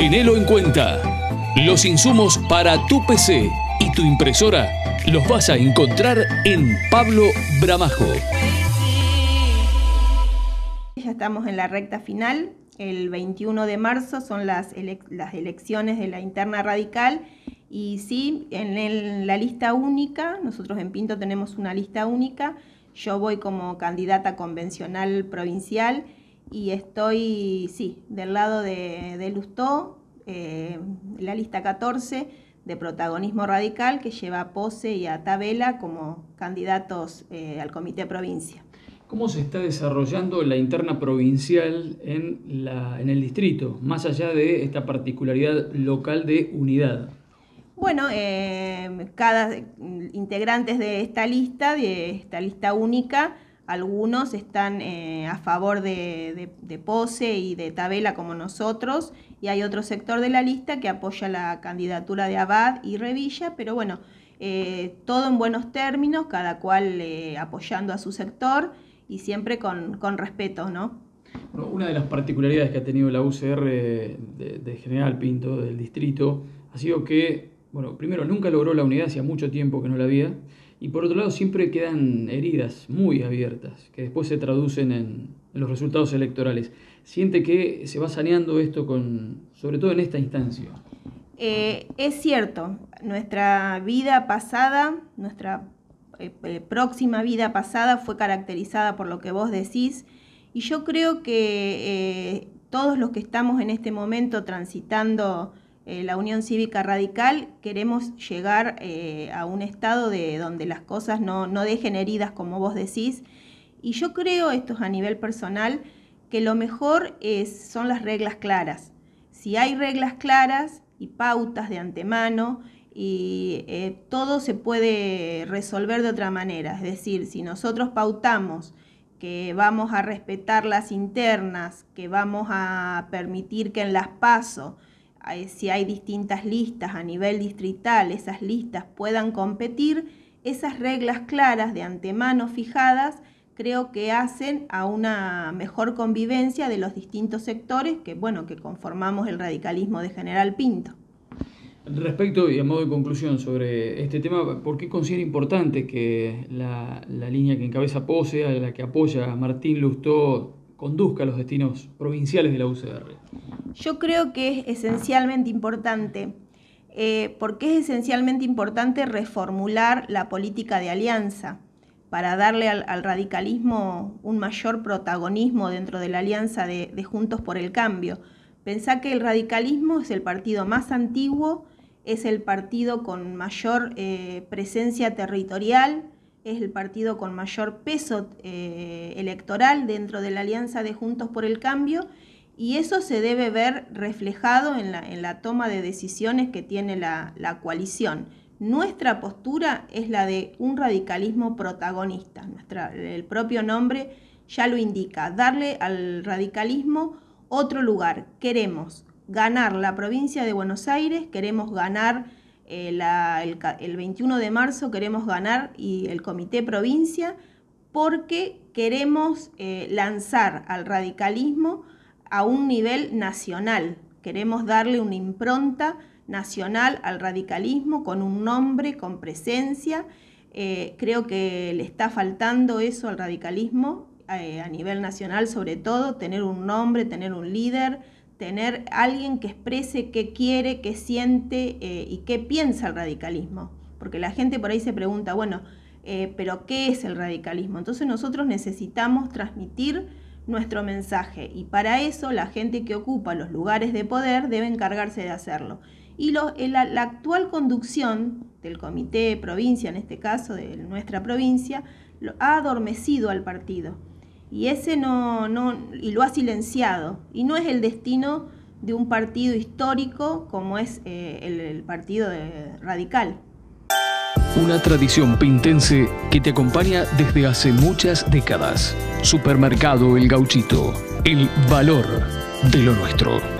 Tenelo en cuenta. Los insumos para tu PC y tu impresora los vas a encontrar en Pablo Bramajo. Ya estamos en la recta final. El 21 de marzo son las, elecciones de la interna radical. Y sí, en la lista única, nosotros en Pinto tenemos una lista única. Yo voy como candidata convencional provincial y estoy, sí, del lado de, Lustó, eh, la lista 14 de protagonismo radical que lleva a Pose y a Tabela como candidatos eh, al comité provincia. ¿Cómo se está desarrollando la interna provincial en, el distrito, más allá de esta particularidad local de unidad? Bueno, eh, cada mm, integrantes de esta lista, de esta lista única, algunos están eh, a favor de, Pose y de Tabela como nosotros, y hay otro sector de la lista que apoya la candidatura de Abad y Revilla, pero bueno, eh, todo en buenos términos, cada cual eh, apoyando a su sector y siempre con, respeto, ¿no? una de las particularidades que ha tenido la UCR de, General Pinto, del distrito, ha sido que, bueno, primero nunca logró la unidad, hacía mucho tiempo que no la había, y por otro lado, siempre quedan heridas muy abiertas, que después se traducen en, los resultados electorales. ¿Siente que se va saneando esto, con, sobre todo en esta instancia? Eh, es cierto, nuestra vida pasada, nuestra eh, eh, próxima vida pasada fue caracterizada por lo que vos decís y yo creo que todos los que estamos en este momento transitando eh, la Unión Cívica Radical queremos llegar eh, a un estado de donde las cosas no, dejen heridas, como vos decís. Y yo creo, esto es a nivel personal, que lo mejor es, son las reglas claras. Si hay reglas claras y pautas de antemano, y eh, todo se puede resolver de otra manera. Es decir, si nosotros pautamos que vamos a respetar las internas, que vamos a permitir que en las pasos si hay distintas listas a nivel distrital, esas listas puedan competir, esas reglas claras de antemano fijadas creo que hacen a una mejor convivencia de los distintos sectores que, bueno, que conformamos el radicalismo de General Pinto. Respecto y a modo de conclusión sobre este tema, ¿por qué considera importante que la, la línea que encabeza Pose, a la que apoya Martín Lustó, conduzca a los destinos provinciales de la UCR? Yo creo que es esencialmente importante, eh, porque es esencialmente importante reformular la política de alianza para darle al, radicalismo un mayor protagonismo dentro de la alianza de, Juntos por el Cambio. Pensá que el radicalismo es el partido más antiguo, es el partido con mayor eh, presencia territorial, es el partido con mayor peso eh, electoral dentro de la alianza de Juntos por el Cambio y eso se debe ver reflejado en la, toma de decisiones que tiene la, coalición. Nuestra postura es la de un radicalismo protagonista. Nuestra, el propio nombre ya lo indica, darle al radicalismo otro lugar. Queremos ganar la provincia de Buenos Aires, queremos ganar eh, el, 21 de marzo queremos ganar y el Comité Provincia porque queremos eh, lanzar al radicalismo a un nivel nacional. Queremos darle una impronta nacional al radicalismo con un nombre, con presencia. Eh, creo que le está faltando eso al radicalismo a nivel nacional, sobre todo, tener un nombre, tener un líder tener alguien que exprese qué quiere, qué siente eh, y qué piensa el radicalismo. Porque la gente por ahí se pregunta, bueno, eh, pero ¿qué es el radicalismo? Entonces nosotros necesitamos transmitir nuestro mensaje y para eso la gente que ocupa los lugares de poder debe encargarse de hacerlo. Y la, actual conducción del comité provincia, en este caso de nuestra provincia, ha adormecido al partido y ese no, no, y lo ha silenciado. Y no es el destino de un partido histórico como es eh, el, partido radical. Una tradición pintense que te acompaña desde hace muchas décadas. Supermercado El Gauchito, el valor de lo nuestro.